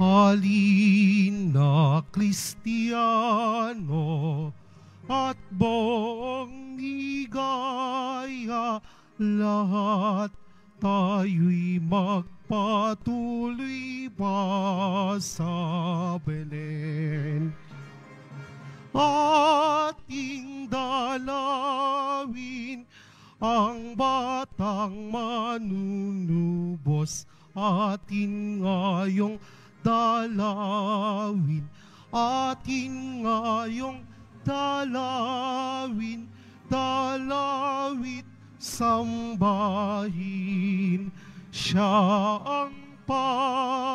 Halina Kristiyano at buong ligaya lahat tayo'y magpatuloy pa sa Belen. Ating dalawin ang batang manunubos atin ngayong dalawin atin ngayong dalawin dalawit sambahin siya ang Panginoon.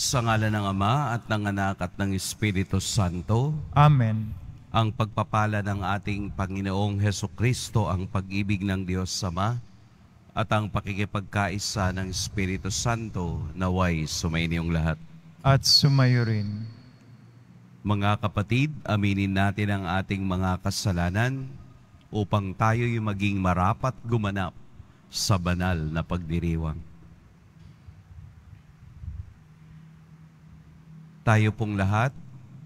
Sa ngala ng Ama at ng Anak at ng Espiritu Santo. Amen ang pagpapala ng ating Panginoong Heso Kristo, ang pag-ibig ng Diyos Sama, at ang pakikipagkaisa ng Espiritu Santo naway sumainiyong lahat. At sumayo rin. Mga kapatid, aminin natin ang ating mga kasalanan upang tayo'y maging marapat gumanap sa banal na pagdiriwang. Tayo pong lahat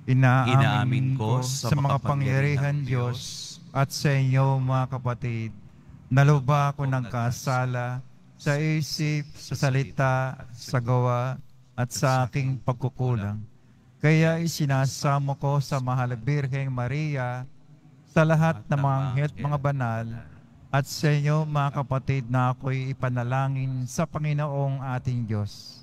Inaamin, ko sa mga pangyarihan Diyos at sa inyo mga kapatid, naluba ako ng kasala sa isip, sa salita, sa gawa, at sa aking pagkukulang. Kaya isinasamo ko sa Mahal Birheng Maria, sa lahat ng mga anghel, mga banal, at sa inyo mga kapatid na ako'y ipanalangin sa Panginoong ating Diyos.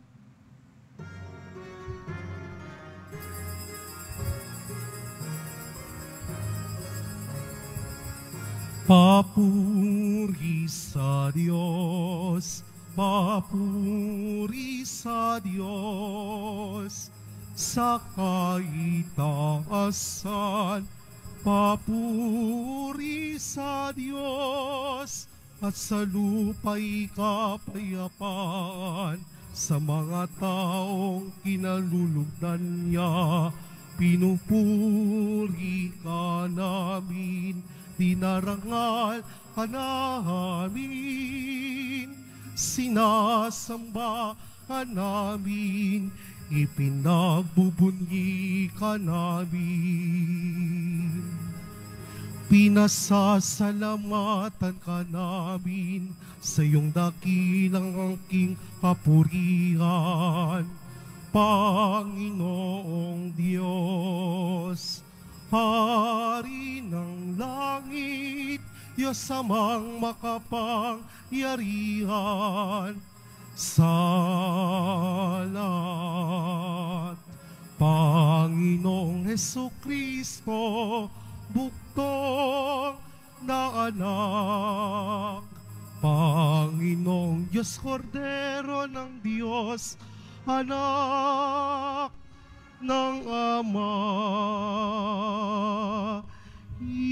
Papuri sa Dios, papuri sa Dios, sa kaitaasan, papuri sa Dios, at sa lupa'y kapayapaan, sa mga taong kinalulugdan niya, pinupuri ka namin, Dinarangal ka namin, sinasamba ka namin, ipinagbubunyi ka namin. Pinasasalamatan ka namin sa iyong dakilang angking papurihan, Panginoong Diyos. Hari ng langit, makapang makapangyarihan sa lahat. Panginoong Heso Kristo, buktong na anak. Panginoong Diyos, Kordero ng Diyos, anak ng Ama.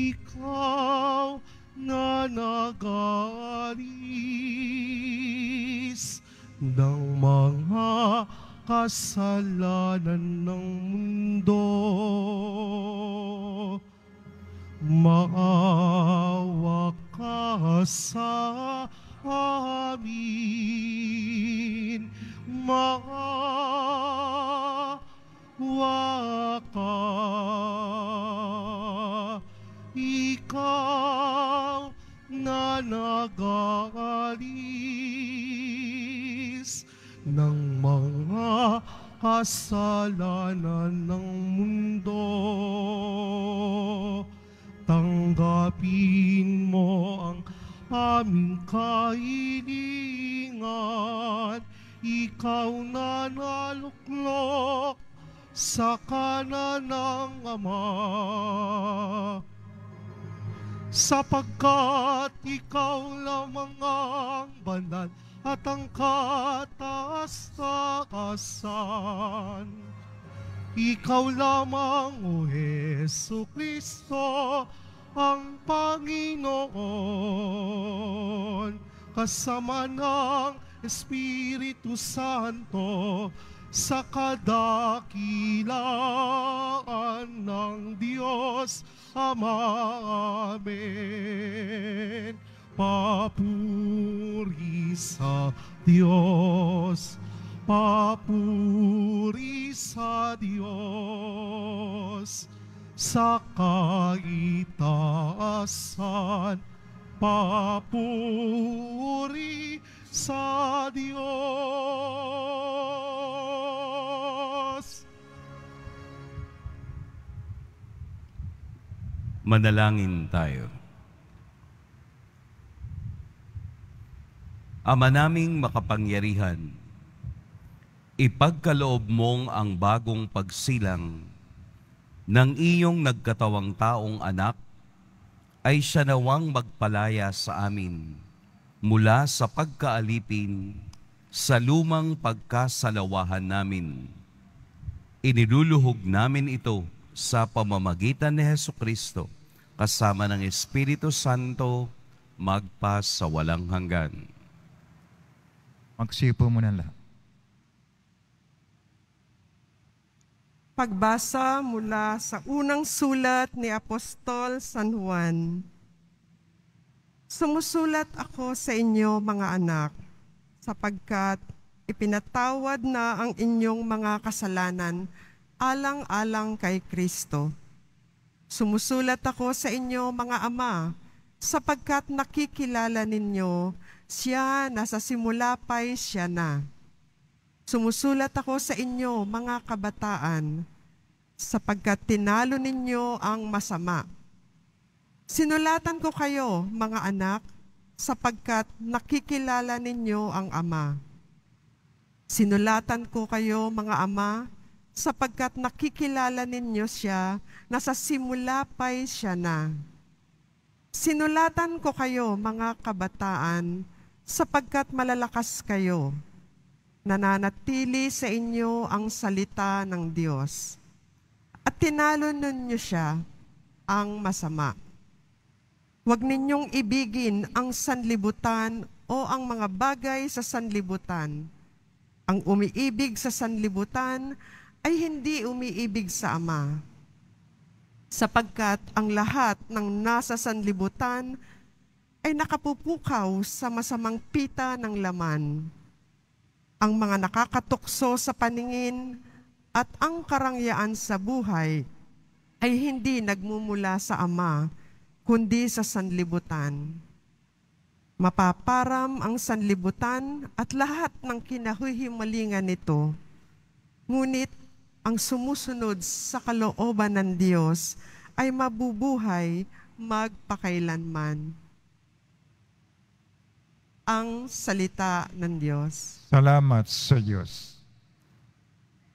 Ikaw na nagalis ng mga kasalanan ng mundo. Maawa ka sa amin. Maawa pag-aalis ng mga kasalanan ng mundo. Tanggapin mo ang aming kailingan, ikaw na naluklok sa kanan ng Ama sapagkat ikaw lamang ang banal at ang kataas-taasan. Ikaw lamang, O Heso Kristo, ang Panginoon, kasama ng Espiritu Santo, sa kadakilaan ng Diyos Ama. Amen. Papuri sa Diyos. Papuri sa Diyos. Sa kaitaasan, papuri sa Diyos. Manalangin tayo. Ama naming makapangyarihan, ipagkaloob mong ang bagong pagsilang ng iyong nagkatawang taong anak ay siya nawang magpalaya sa amin mula sa pagkaalipin sa lumang pagkasalawahan namin. Iniluluhog namin ito sa pamamagitan ni Heso Kristo kasama ng Espiritu Santo, magpa sa walang hanggan. Magsipo mo na lahat. Pagbasa mula sa unang sulat ni Apostol San Juan. Sumusulat ako sa inyo mga anak, sapagkat ipinatawad na ang inyong mga kasalanan alang-alang kay Kristo. Sumusulat ako sa inyo, mga ama, sapagkat nakikilala ninyo, siya nasa simula pa'y siya na. Sumusulat ako sa inyo, mga kabataan, sapagkat tinalo ninyo ang masama. Sinulatan ko kayo, mga anak, sapagkat nakikilala ninyo ang Ama. Sinulatan ko kayo, mga ama, sapagkat nakikilala ninyo siya na sa simula pa'y siya na. Sinulatan ko kayo, mga kabataan, sapagkat malalakas kayo. Nananatili sa inyo ang salita ng Diyos. At tinalo ninyo siya ang masama. Huwag ninyong ibigin ang sanlibutan o ang mga bagay sa sanlibutan. Ang umiibig sa sanlibutan ay hindi umiibig sa Ama. Sapagkat ang lahat ng nasa sanlibutan ay nakapupukaw sa masamang pita ng laman. Ang mga nakakatukso sa paningin at ang karangyaan sa buhay ay hindi nagmumula sa Ama, kundi sa sanlibutan. Mapaparam ang sanlibutan at lahat ng kinahuhimalingan nito. Ngunit ang sumusunod sa kalooban ng Diyos ay mabubuhay magpakailanman. Ang salita ng Diyos. Salamat sa Diyos.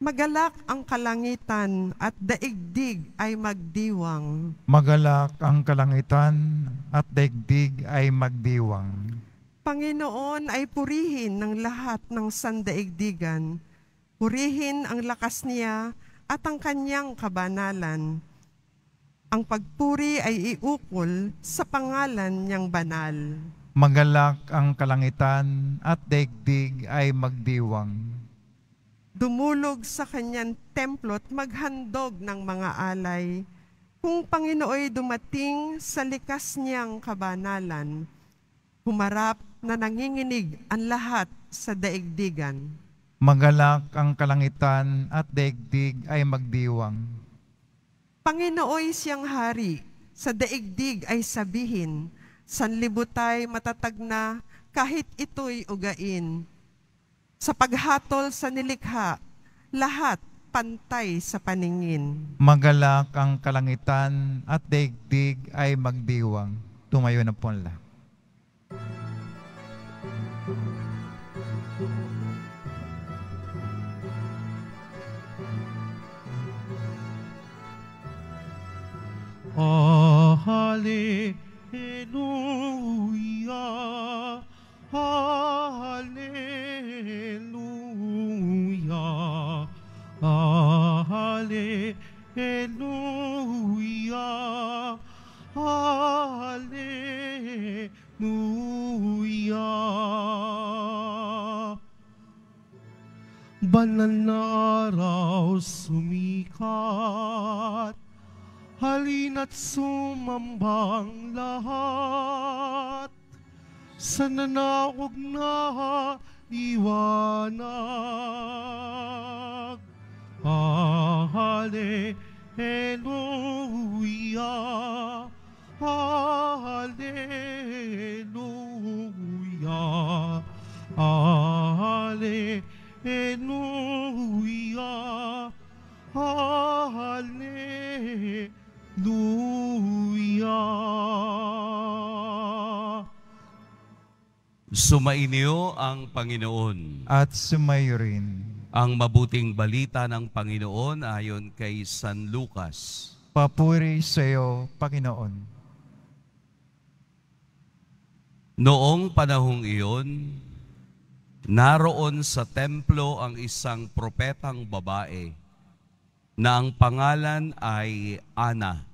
Magalak ang kalangitan at daigdig ay magdiwang. Magalak ang kalangitan at daigdig ay magdiwang. Panginoon ay purihin ng lahat ng sandaigdigan Purihin ang lakas niya at ang kanyang kabanalan. Ang pagpuri ay iukol sa pangalan niyang banal. Magalak ang kalangitan at daigdig ay magdiwang. Dumulog sa kanyang templo at maghandog ng mga alay. Kung Panginooy dumating sa likas niyang kabanalan, humarap na nanginginig ang lahat sa daigdigan. Magalak ang kalangitan at daigdig ay magdiwang. Panginooy siyang hari, sa daigdig ay sabihin, sanlibutay matatag na kahit ito'y ugain. Sa paghatol sa nilikha, lahat pantay sa paningin. Magalak ang kalangitan at daigdig ay magdiwang. Tumayo na po ang lahat. Oh. na, huwag na iwanan. Sumainyo ang Panginoon. At sumayo rin. Ang mabuting balita ng Panginoon ayon kay San Lucas. Papuri sa iyo, Panginoon. Noong panahong iyon, naroon sa templo ang isang propetang babae na ang pangalan ay Ana,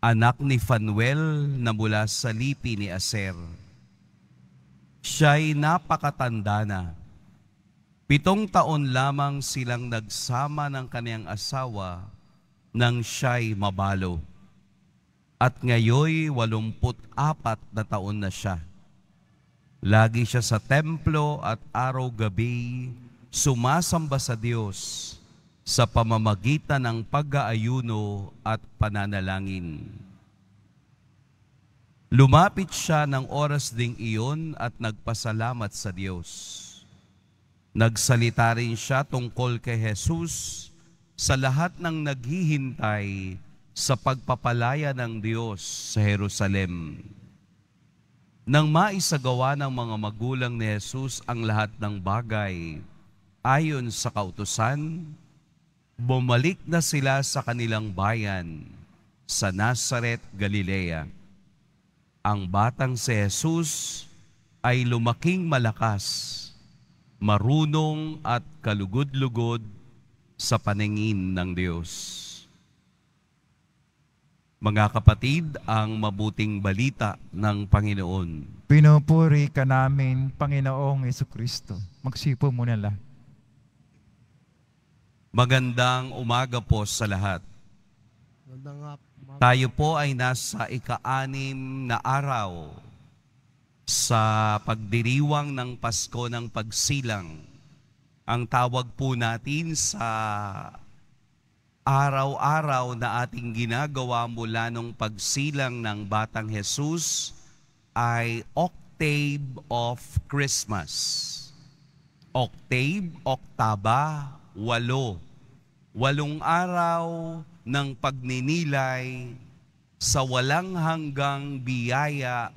anak ni Fanuel na mula sa lipi ni Aser. Siya'y napakatanda na. Pitong taon lamang silang nagsama ng kaniyang asawa nang siya'y mabalo. At ngayoy walumput apat na taon na siya. Lagi siya sa templo at araw-gabi sumasamba sa Diyos sa pamamagitan ng pag-aayuno at pananalangin. Lumapit siya ng oras ding iyon at nagpasalamat sa Diyos. Nagsalita rin siya tungkol kay Jesus sa lahat ng naghihintay sa pagpapalaya ng Diyos sa Jerusalem. Nang maisagawa ng mga magulang ni Jesus ang lahat ng bagay ayon sa kautusan, bumalik na sila sa kanilang bayan sa Nazareth, Galilea ang batang si Jesus ay lumaking malakas, marunong at kalugod-lugod sa paningin ng Diyos. Mga kapatid, ang mabuting balita ng Panginoon. Pinupuri ka namin, Panginoong Yeso Kristo. Magsipo mo lang. Magandang umaga po sa lahat. Magandang tayo po ay nasa ikaanim na araw sa pagdiriwang ng Pasko ng Pagsilang. Ang tawag po natin sa araw-araw na ating ginagawa mula nung pagsilang ng Batang Jesus ay Octave of Christmas. Octave, oktaba, walo. Walong araw, ng pagninilay sa walang hanggang biyaya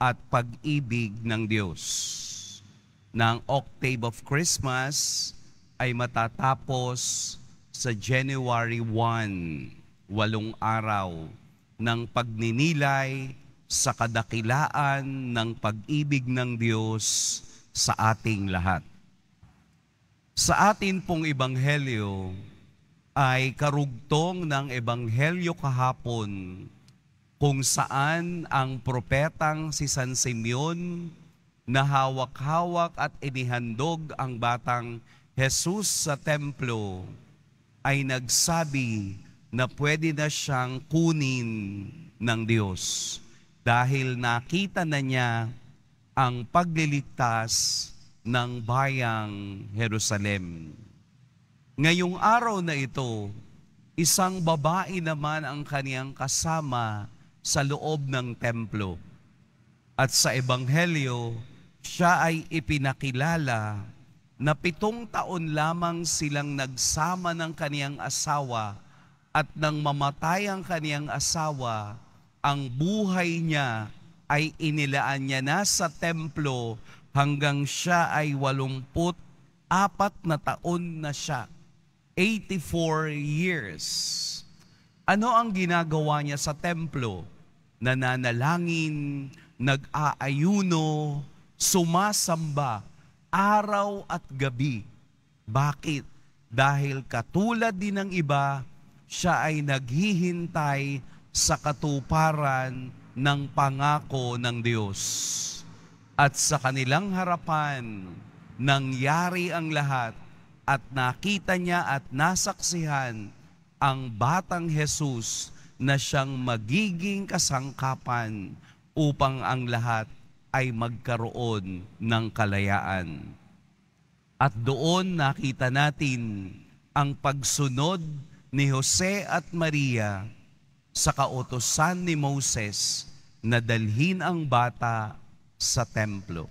at pag-ibig ng Diyos. Ng Octave of Christmas ay matatapos sa January 1, walong araw ng pagninilay sa kadakilaan ng pag-ibig ng Diyos sa ating lahat. Sa atin pong ebanghelyo, ay karugtong ng Ebanghelyo kahapon kung saan ang propetang si San Simeon na hawak-hawak at inihandog ang batang Jesus sa templo ay nagsabi na pwede na siyang kunin ng Diyos dahil nakita na niya ang pagliligtas ng bayang Jerusalem. Ngayong araw na ito, isang babae naman ang kaniyang kasama sa loob ng templo. At sa ebanghelyo, siya ay ipinakilala na pitong taon lamang silang nagsama ng kaniyang asawa at nang mamatay ang kaniyang asawa, ang buhay niya ay inilaan niya na sa templo hanggang siya ay walumput apat na taon na siya 84 years. Ano ang ginagawa niya sa templo? Nananalangin, nag-aayuno, sumasamba, araw at gabi. Bakit? Dahil katulad din ng iba, siya ay naghihintay sa katuparan ng pangako ng Diyos. At sa kanilang harapan, nangyari ang lahat at nakita niya at nasaksihan ang batang Jesus na siyang magiging kasangkapan upang ang lahat ay magkaroon ng kalayaan. At doon nakita natin ang pagsunod ni Jose at Maria sa kautosan ni Moses na dalhin ang bata sa templo.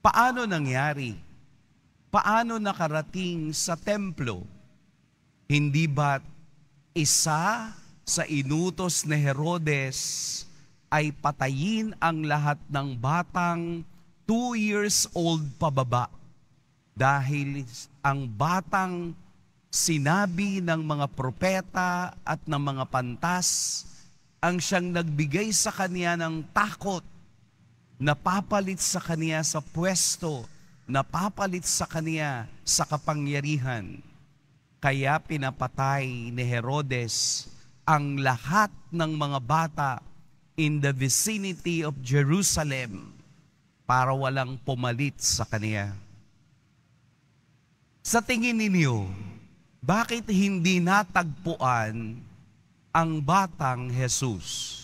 Paano nangyari? paano nakarating sa templo? Hindi ba't isa sa inutos ni Herodes ay patayin ang lahat ng batang two years old pababa dahil ang batang sinabi ng mga propeta at ng mga pantas ang siyang nagbigay sa kaniya ng takot na papalit sa kaniya sa pwesto napapalit sa kaniya sa kapangyarihan. Kaya pinapatay ni Herodes ang lahat ng mga bata in the vicinity of Jerusalem para walang pumalit sa kaniya. Sa tingin ninyo, bakit hindi natagpuan ang batang Jesus?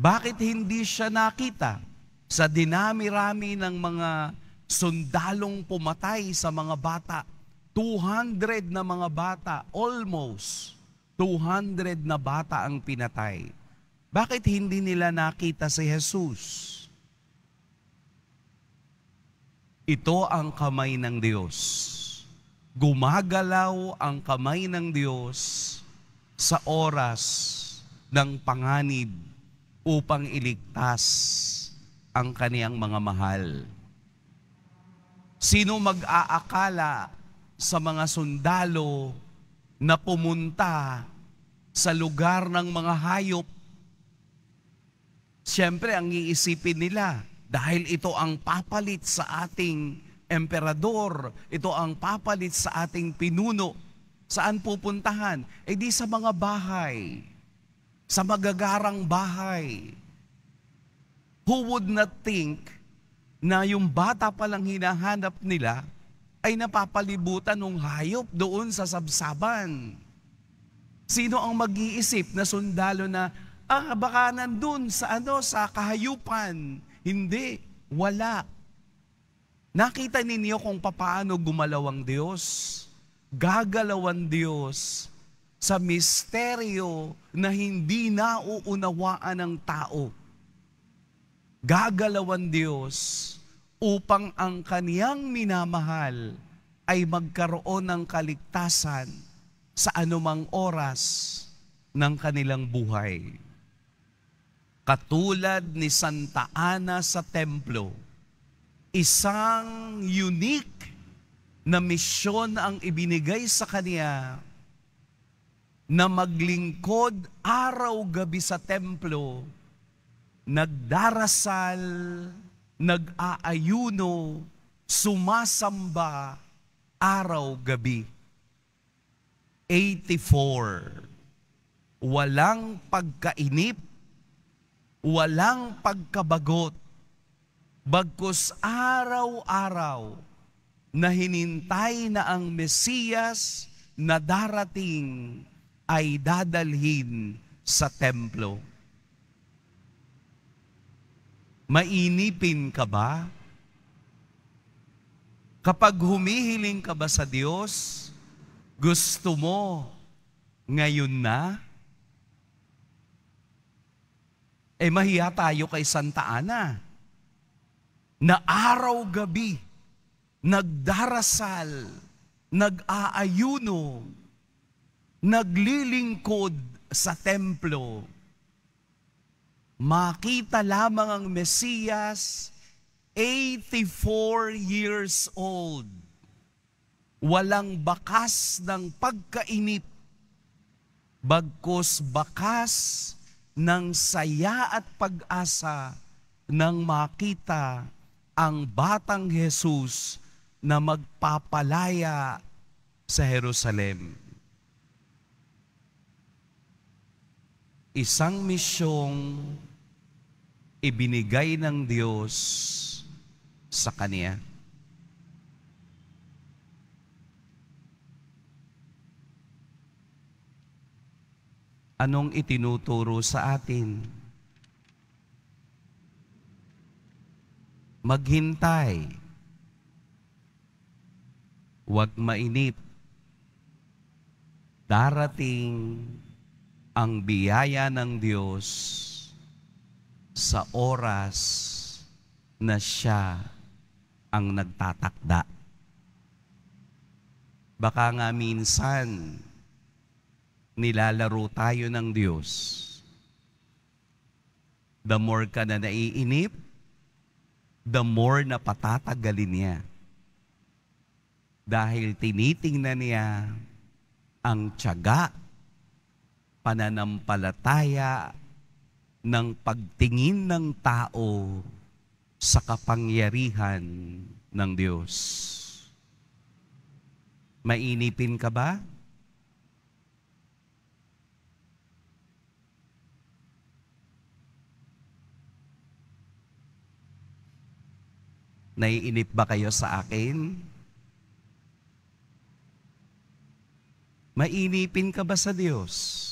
Bakit hindi siya nakita sa dinami-rami ng mga sundalong pumatay sa mga bata? 200 na mga bata, almost 200 na bata ang pinatay. Bakit hindi nila nakita si Jesus? Ito ang kamay ng Diyos. Gumagalaw ang kamay ng Diyos sa oras ng panganib upang iligtas ang kaniyang mga mahal. Sino mag-aakala sa mga sundalo na pumunta sa lugar ng mga hayop? Siyempre, ang iisipin nila, dahil ito ang papalit sa ating emperador, ito ang papalit sa ating pinuno, saan pupuntahan? Eh di sa mga bahay sa magagarang bahay. Who would not think na yung bata palang hinahanap nila ay napapalibutan ng hayop doon sa sabsaban? Sino ang mag-iisip na sundalo na, ah, baka nandun sa ano, sa kahayupan? Hindi, wala. Nakita ninyo kung paano gumalaw ang Diyos. Gagalaw ang Diyos sa misteryo na hindi nauunawaan ng tao. Gagalawan Diyos upang ang kaniyang minamahal ay magkaroon ng kaligtasan sa anumang oras ng kanilang buhay. Katulad ni Santa Ana sa templo, isang unique na misyon ang ibinigay sa kanya na maglingkod araw-gabi sa templo, nagdarasal, nag-aayuno, sumasamba araw-gabi. 84. Walang pagkainip, walang pagkabagot, bagkus araw-araw na hinintay na ang Mesiyas na darating ay dadalhin sa templo. Mainipin ka ba? Kapag humihiling ka ba sa Diyos, gusto mo ngayon na? Eh mahiya tayo kay Santa Ana na araw-gabi nagdarasal, nag-aayuno, naglilingkod sa templo. Makita lamang ang Mesiyas, 84 years old. Walang bakas ng pagkainip, bagkos bakas ng saya at pag-asa nang makita ang batang Jesus na magpapalaya sa Jerusalem. isang misyong ibinigay ng Diyos sa Kanya. Anong itinuturo sa atin? Maghintay. Huwag mainip. Darating ang biyaya ng Diyos sa oras na siya ang nagtatakda. Baka nga minsan nilalaro tayo ng Diyos. The more ka na naiinip, the more na patatagalin niya. Dahil tinitingnan niya ang tiyaga pananampalataya ng pagtingin ng tao sa kapangyarihan ng Diyos. Mainipin ka ba? Naiinip ba kayo sa akin? Mainipin ka ba sa Diyos?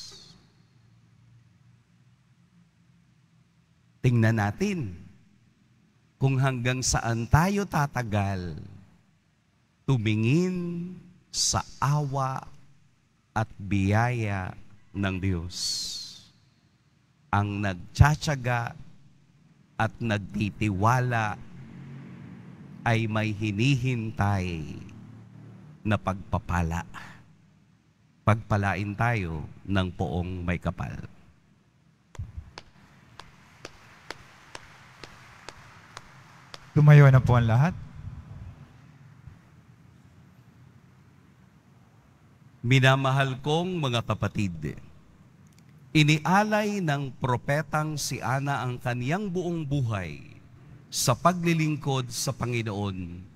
Tingnan natin kung hanggang saan tayo tatagal tumingin sa awa at biyaya ng Diyos. Ang nagtsatsaga at nagtitiwala ay may hinihintay na pagpapala. Pagpalain tayo ng poong may kapal. Tumayo na po ang lahat. Minamahal kong mga kapatid, inialay ng propetang si Ana ang kaniyang buong buhay sa paglilingkod sa Panginoon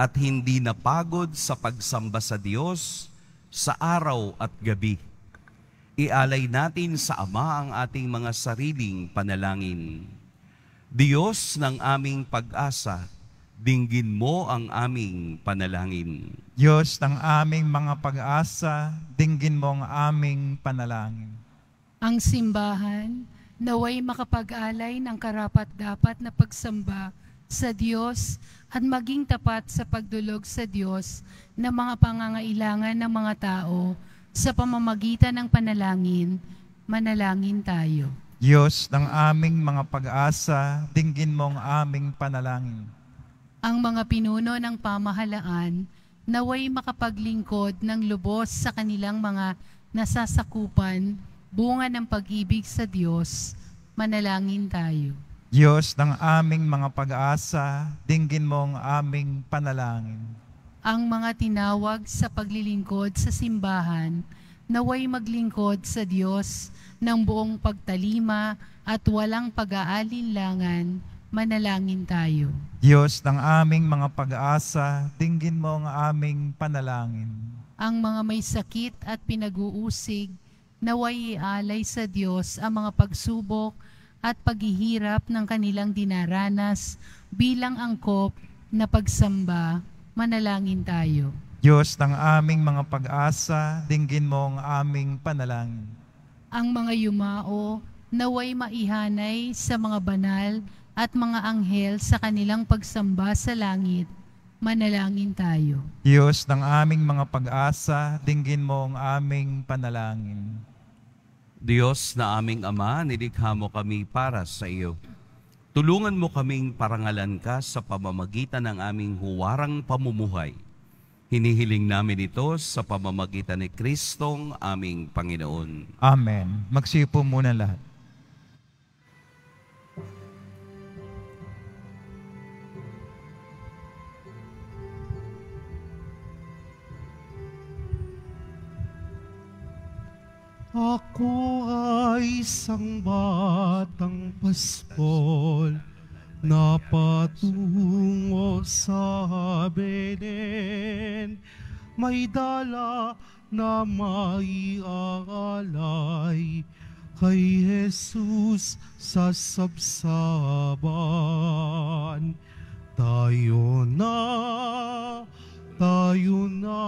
at hindi napagod sa pagsamba sa Diyos sa araw at gabi. Ialay natin sa Ama ang ating mga sariling panalangin. Diyos ng aming pag-asa, dinggin mo ang aming panalangin. Diyos ng aming mga pag-asa, dinggin mo ang aming panalangin. Ang simbahan, naway makapag-alay ng karapat-dapat na pagsamba sa Diyos at maging tapat sa pagdulog sa Diyos ng mga pangangailangan ng mga tao sa pamamagitan ng panalangin, manalangin tayo. Diyos ng aming mga pag-asa, dinggin mo ang aming panalangin. Ang mga pinuno ng pamahalaan, naway makapaglingkod ng lubos sa kanilang mga nasasakupan, bunga ng pag-ibig sa Diyos, manalangin tayo. Diyos ng aming mga pag-asa, dinggin mo ang aming panalangin. Ang mga tinawag sa paglilingkod sa simbahan, naway maglingkod sa Diyos ng buong pagtalima at walang pag-aalinlangan, manalangin tayo. Diyos ng aming mga pag-asa, dinggin mo ang aming panalangin. Ang mga may sakit at pinag-uusig, naway alay sa Diyos ang mga pagsubok at paghihirap ng kanilang dinaranas bilang angkop na pagsamba, manalangin tayo. Diyos ng aming mga pag-asa, dinggin mo ang aming panalangin. Ang mga yumao, naway maihanay sa mga banal at mga anghel sa kanilang pagsamba sa langit, manalangin tayo. Diyos ng aming mga pag-asa, dinggin mo ang aming panalangin. Diyos na aming Ama, nilikha mo kami para sa iyo. Tulungan mo kaming parangalan ka sa pamamagitan ng aming huwarang pamumuhay Hinihiling namin ito sa pamamagitan ni Kristong aming Panginoon. Amen. Magsiyo muna lahat. Ako ay isang batang paspol Napatungo sa Belen, may dala na maiaalay kay Jesus sa sabsaban. Tayo na, tayo na,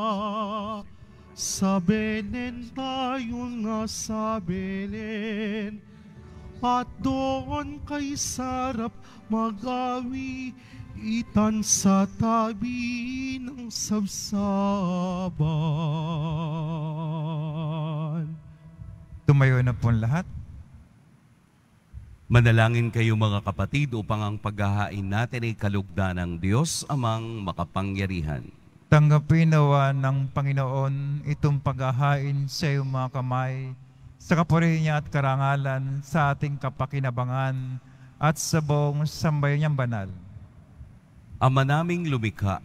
sa Belen tayo na sa Belen at doon kay sarap magawi itan sa tabi ng sabsaban. Tumayo na po lahat. Manalangin kayo mga kapatid upang ang paghahain natin ay kalugda ng Diyos amang makapangyarihan. Tanggapin nawa ng Panginoon itong paghahain sa iyong mga kamay sa kapurihan at karangalan sa ating kapakinabangan at sa buong sambayan niyang banal. Ama naming lumikha,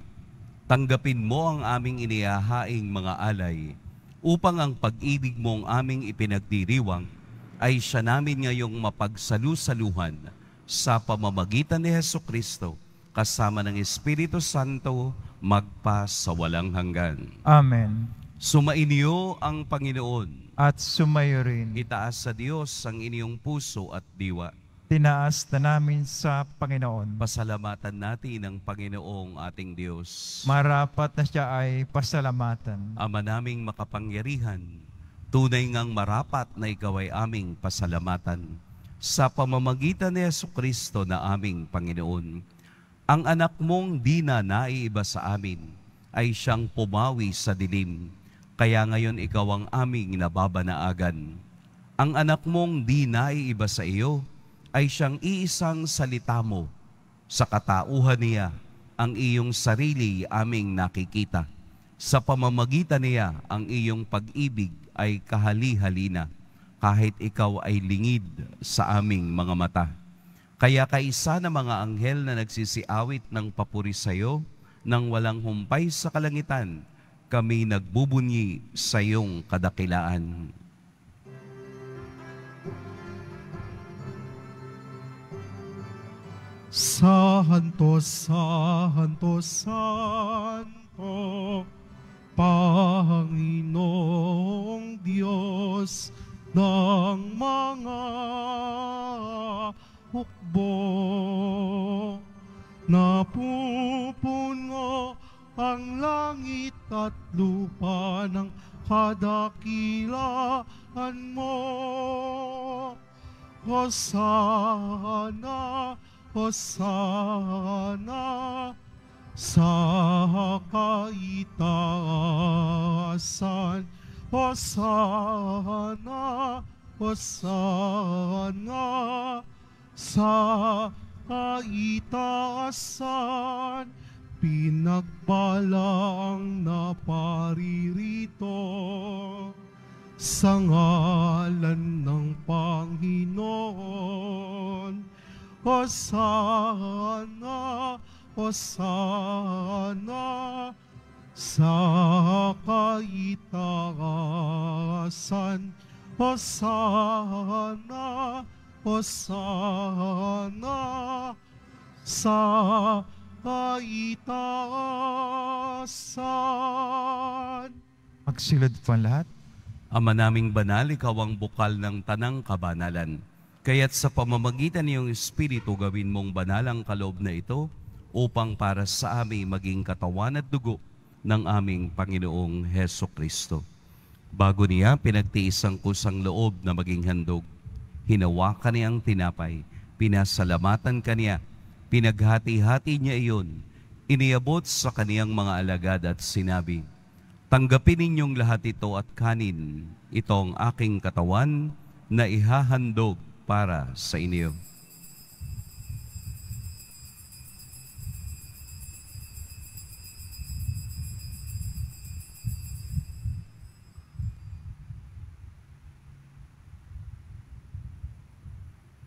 tanggapin mo ang aming iniyahaing mga alay upang ang pag-ibig mong aming ipinagdiriwang ay siya namin ngayong mapagsalusaluhan sa pamamagitan ni Heso Kristo kasama ng Espiritu Santo magpa sa walang hanggan. Amen. Sumainyo ang Panginoon at sumayo rin. Itaas sa Diyos ang inyong puso at diwa. Tinaas na namin sa Panginoon. Pasalamatan natin ang Panginoong ating Diyos. Marapat na siya ay pasalamatan. Ama naming makapangyarihan, tunay ngang marapat na ikaw ay aming pasalamatan sa pamamagitan ni Yesu Kristo na aming Panginoon. Ang anak mong di na naiiba sa amin ay siyang pumawi sa dilim kaya ngayon ikaw ang aming nababanaagan. Ang anak mong di naiiba sa iyo ay siyang iisang salita mo. Sa katauhan niya, ang iyong sarili aming nakikita. Sa pamamagitan niya, ang iyong pag-ibig ay kahali-halina kahit ikaw ay lingid sa aming mga mata. Kaya kaisa ng mga anghel na nagsisiawit ng papuri sa iyo nang walang humpay sa kalangitan kami nagbubunyi sa iyong kadakilaan. Santo, Santo, Santo, Panginoong Diyos ng mga hukbo, na napupuno ang langit at lupa ng kadakilaan mo. Hosana, Hosana, sa kaitaasan. Hosana, Hosana, sa kaitaasan pinagbalang na paririto sa ngalan ng Panginoon. o Hosana, sa kaitaasan. o Hosana, sa kaligtasan. Magsilad pa lahat. Ama naming banal, ikaw ang bukal ng tanang kabanalan. Kaya't sa pamamagitan niyong Espiritu, gawin mong banal ang kaloob na ito upang para sa amin maging katawan at dugo ng aming Panginoong Heso Kristo. Bago niya pinagtiis ang kusang loob na maging handog, hinawakan niya ang tinapay, pinasalamatan kaniya niya Pinaghati-hati niya iyon, iniabot sa kaniyang mga alagad at sinabi, Tanggapin ninyong lahat ito at kanin, itong aking katawan na ihahandog para sa inyo.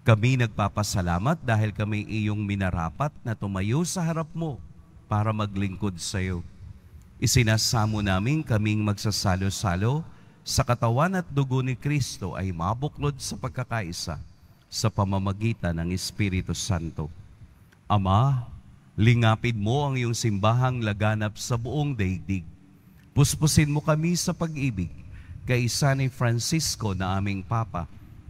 kami nagpapasalamat dahil kami iyong minarapat na tumayo sa harap mo para maglingkod sa iyo. Isinasamo namin kaming magsasalo-salo sa katawan at dugo ni Kristo ay mabuklod sa pagkakaisa sa pamamagitan ng Espiritu Santo. Ama, lingapid mo ang iyong simbahang laganap sa buong daigdig. Puspusin mo kami sa pag-ibig, kay San Francisco na aming Papa,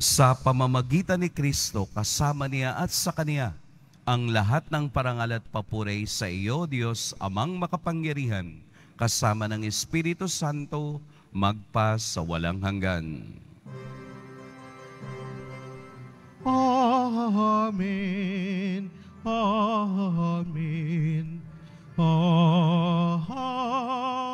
Sa pamamagitan ni Kristo, kasama niya at sa Kaniya, ang lahat ng parangal at papuri sa iyo, Diyos, amang makapangyarihan, kasama ng Espiritu Santo, magpa sa walang hanggan. Amen. Amen. Amen.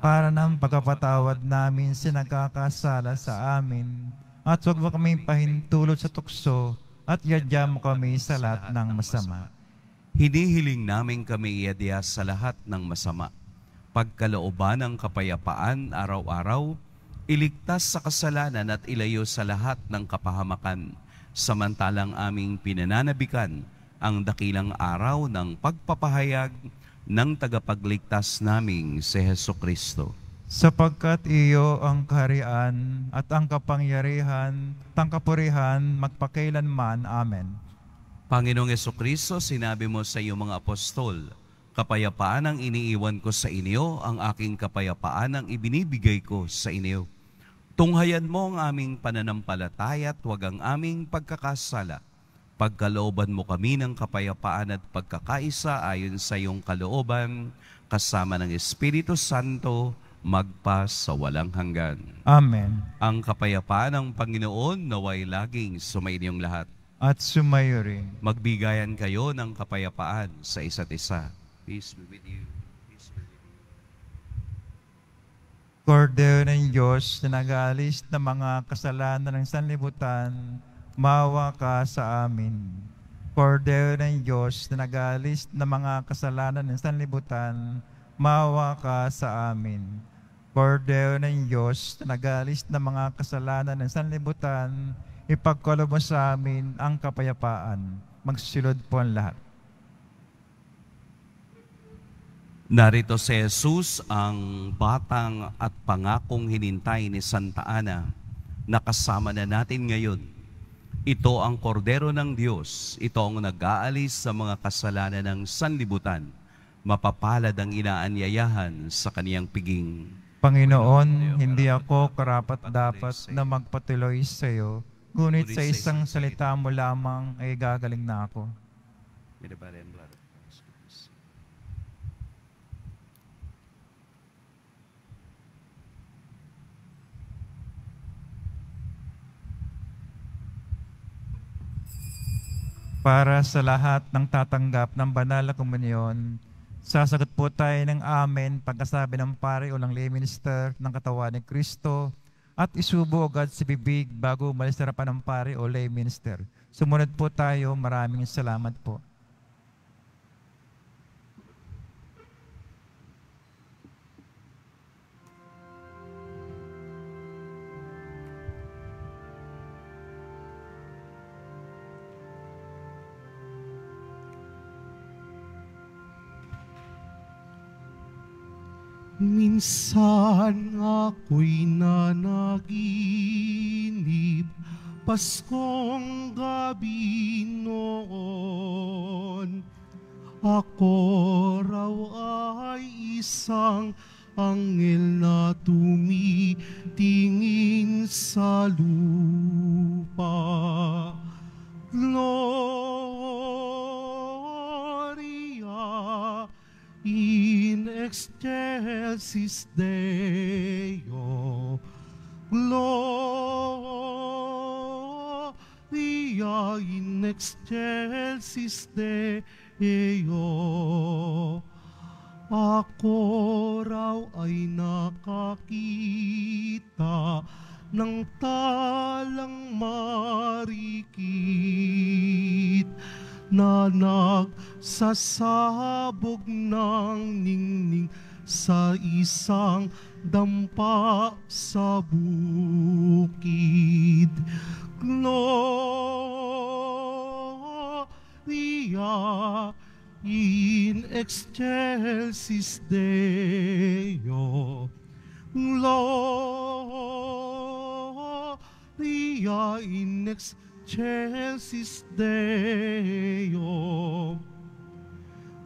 para ng pagkapatawad namin sa nagkakasala sa amin. At huwag mo kami pahintulot sa tukso at yadya mo kami sa lahat ng masama. Hinihiling namin kami iadya sa lahat ng masama. Pagkalooban ng kapayapaan araw-araw, iligtas sa kasalanan at ilayo sa lahat ng kapahamakan, samantalang aming pinananabikan ang dakilang araw ng pagpapahayag ng tagapagligtas naming si Heso Kristo. Sapagkat iyo ang kaharian at ang kapangyarihan, tangkapurihan, magpakailanman. Amen. Panginoong Heso Kristo, sinabi mo sa iyong mga apostol, Kapayapaan ang iniiwan ko sa inyo, ang aking kapayapaan ang ibinibigay ko sa inyo. Tunghayan mo ang aming pananampalataya at huwag ang aming pagkakasala Pagkalooban mo kami ng kapayapaan at pagkakaisa ayon sa iyong kalooban, kasama ng Espiritu Santo, magpa sa walang hanggan. Amen. Ang kapayapaan ng Panginoon naway laging sumayin yung lahat. At sumayo rin. Magbigayan kayo ng kapayapaan sa isa't isa. Peace be with you. Peace be with you. Cordero ng Diyos na nag ng mga kasalanan ng sanlibutan, mawa ka sa amin. Cordero ng Diyos na nagalis ng mga kasalanan ng sanlibutan, mawa ka sa amin. Cordero ng Diyos na nagalis ng mga kasalanan ng sanlibutan, ipagkalob mo sa amin ang kapayapaan. Magsilod po ang lahat. Narito si Jesus ang batang at pangakong hinintay ni Santa Ana na kasama na natin ngayon ito ang kordero ng Diyos. Ito ang nag-aalis sa mga kasalanan ng sanlibutan. Mapapalad ang inaanyayahan sa kaniyang piging. Panginoon, hindi ako karapat-dapat na magpatuloy sa iyo, ngunit sa isang salita mo lamang ay gagaling na ako. May the body and blood. para sa lahat ng tatanggap ng banal na komunyon. Sasagot po tayo ng amen pagkasabi ng pare o ng lay minister ng katawan ni Kristo at isubo agad si bibig bago pa ng pare o lay minister. Sumunod po tayo. Maraming salamat po. Minsan ako'y nanaginip Paskong gabi noon Ako raw ay isang anghel na tumitingin sa lupa Lord excelsis Deo, gloria in excelsis Deo. Ako raw ay nakakita ng talang marikit na nagsasabog ng ningning sa isang dampa sa bukid. Gloria in excelsis Deo. Gloria in excelsis Cesis Deo.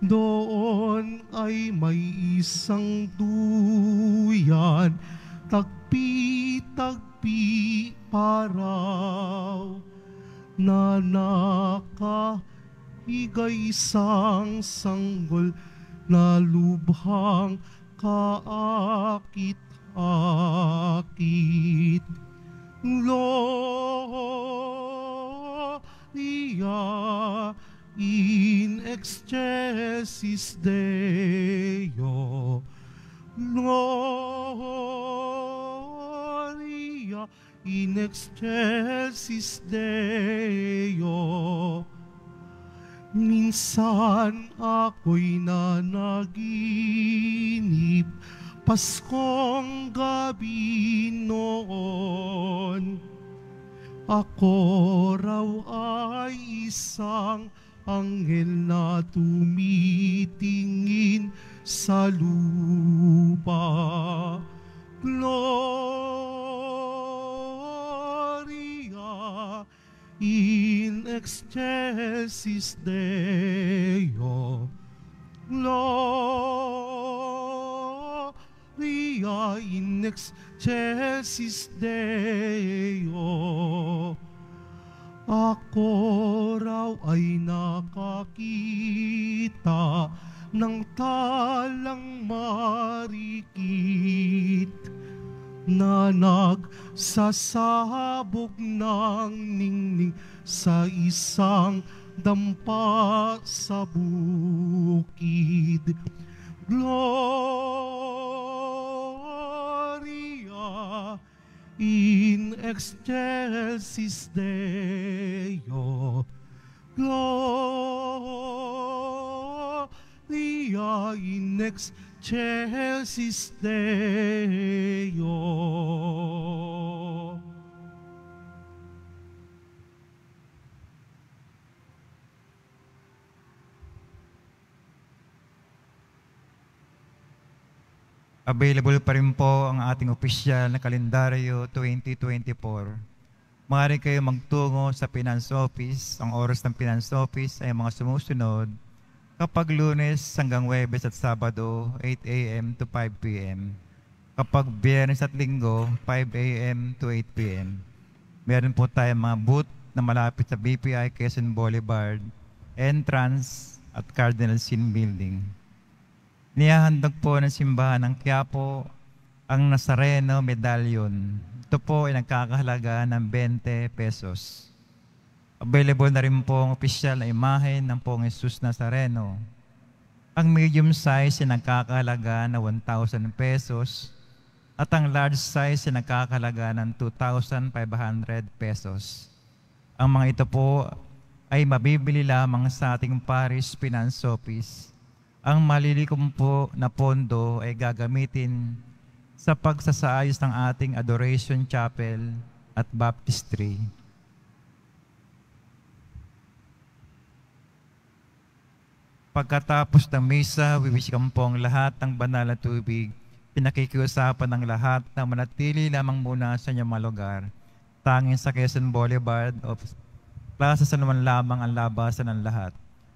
Doon ay may isang duyan, tagpi-tagpi paraw, na nakahigay isang sanggol na lubhang kaakit-akit. Lord, Maria in excelsis Deo. Gloria in excelsis Deo. Minsan ako'y nanaginip Paskong gabi noon ako raw ay isang anghel na tumitingin sa lupa. Gloria in excelsis Deo. Gloria Maria in excelsis Deo. Ako raw ay nakakita ng talang marikit na nagsasabog ng ningning sa isang dampa sa bukid. Glory in excelsis Deo gloria in excelsis Deo Available pa rin po ang ating official na kalendaryo 2024. Maaari kayo magtungo sa Finance Office. Ang oras ng Finance Office ay mga sumusunod kapag lunes hanggang Webes at Sabado, 8 a.m. to 5 p.m. Kapag biyernes at linggo, 5 a.m. to 8 p.m. Meron po tayong mga booth na malapit sa BPI Quezon Boulevard, entrance at Cardinal Sin Building. Niyahandog po ng simbahan ng Quiapo ang Nazareno Medallion. Ito po ay nagkakahalaga ng 20 pesos. Available na rin po ang opisyal na imahe ng Pong Jesus Nazareno. Ang medium size ay nagkakahalaga na 1,000 pesos at ang large size ay nagkakahalaga ng 2,500 pesos. Ang mga ito po ay mabibili lamang sa ating Paris finance office ang malilikom po na pondo ay gagamitin sa pagsasaayos ng ating Adoration Chapel at Baptistry. Pagkatapos ng misa, wiwisikan po ang lahat ng banal na tubig. Pinakikiusapan ng lahat na manatili lamang muna sa inyong mga lugar. Tanging sa Quezon Boulevard of Plaza San Juan lamang ang labasan ng lahat.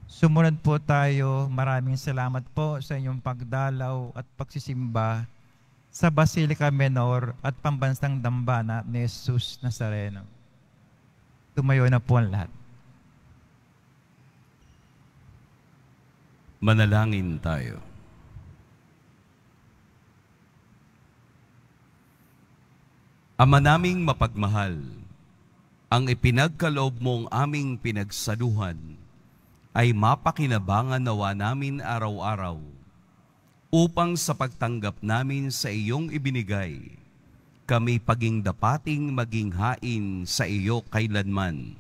Sumunod po tayo. Maraming salamat po sa inyong pagdalaw at pagsisimba sa Basilica Menor at Pambansang Dambana ni Jesus Nazareno. Tumayo na po ang lahat. Manalangin tayo. Ama naming mapagmahal, ang ipinagkaloob mong aming pinagsaluhan – ay mapakinabangan nawa namin araw-araw upang sa pagtanggap namin sa iyong ibinigay, kami paging dapating maging hain sa iyo kailanman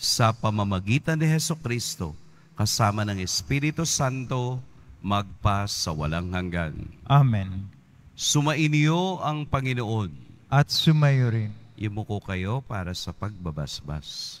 sa pamamagitan ni Heso Kristo kasama ng Espiritu Santo magpa sa walang hanggan. Amen. Sumainyo ang Panginoon. At sumayo rin. Imuko kayo para sa pagbabasbas.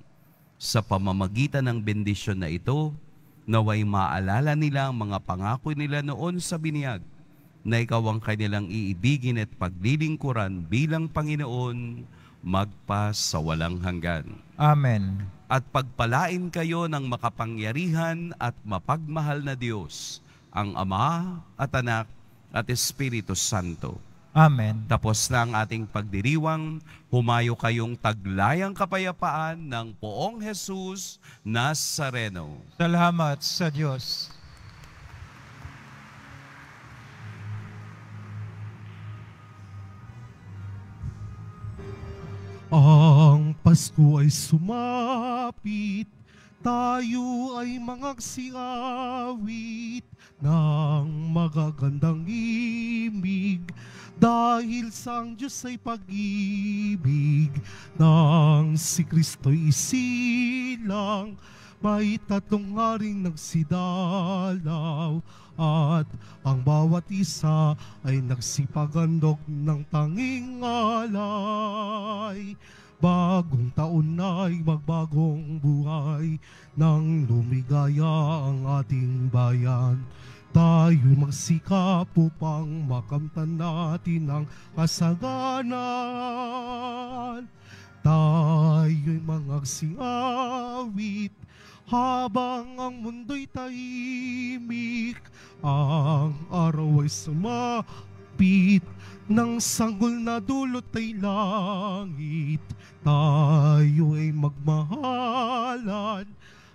sa pamamagitan ng bendisyon na ito, naway maalala nila ang mga pangako nila noon sa biniyag na ikaw ang kanilang iibigin at paglilingkuran bilang Panginoon magpa sa walang hanggan. Amen. At pagpalain kayo ng makapangyarihan at mapagmahal na Diyos, ang Ama at Anak at Espiritu Santo Amen. Tapos na ang ating pagdiriwang, humayo kayong taglayang kapayapaan ng poong Jesus Nazareno. Salamat sa Diyos. Ang Pasko ay sumapit, tayo ay mga siawit ng magagandang ilan dahil sang Diyos ay pag-ibig Nang si Kristo'y silang May tatlong haring nagsidalaw At ang bawat isa ay nagsipagandog ng tanging alay bagong taon na ay magbagong buhay nang lumigaya ang ating bayan. Tayo'y magsikap upang makamtan natin ang kasaganan. Tayo'y mga siawit habang ang mundo'y tahimik. Ang araw ay sumapit ng sanggol na dulot ay langit. Tayo ay magmahalan,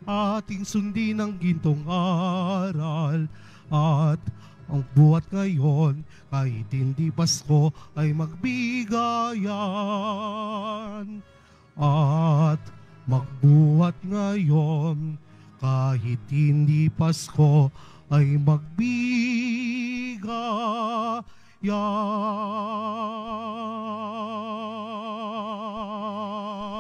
ating sundin ang gintong aral at ang buhat ngayon kahit hindi Pasko ay magbigayan at magbuhat ngayon kahit hindi Pasko ay magbigayan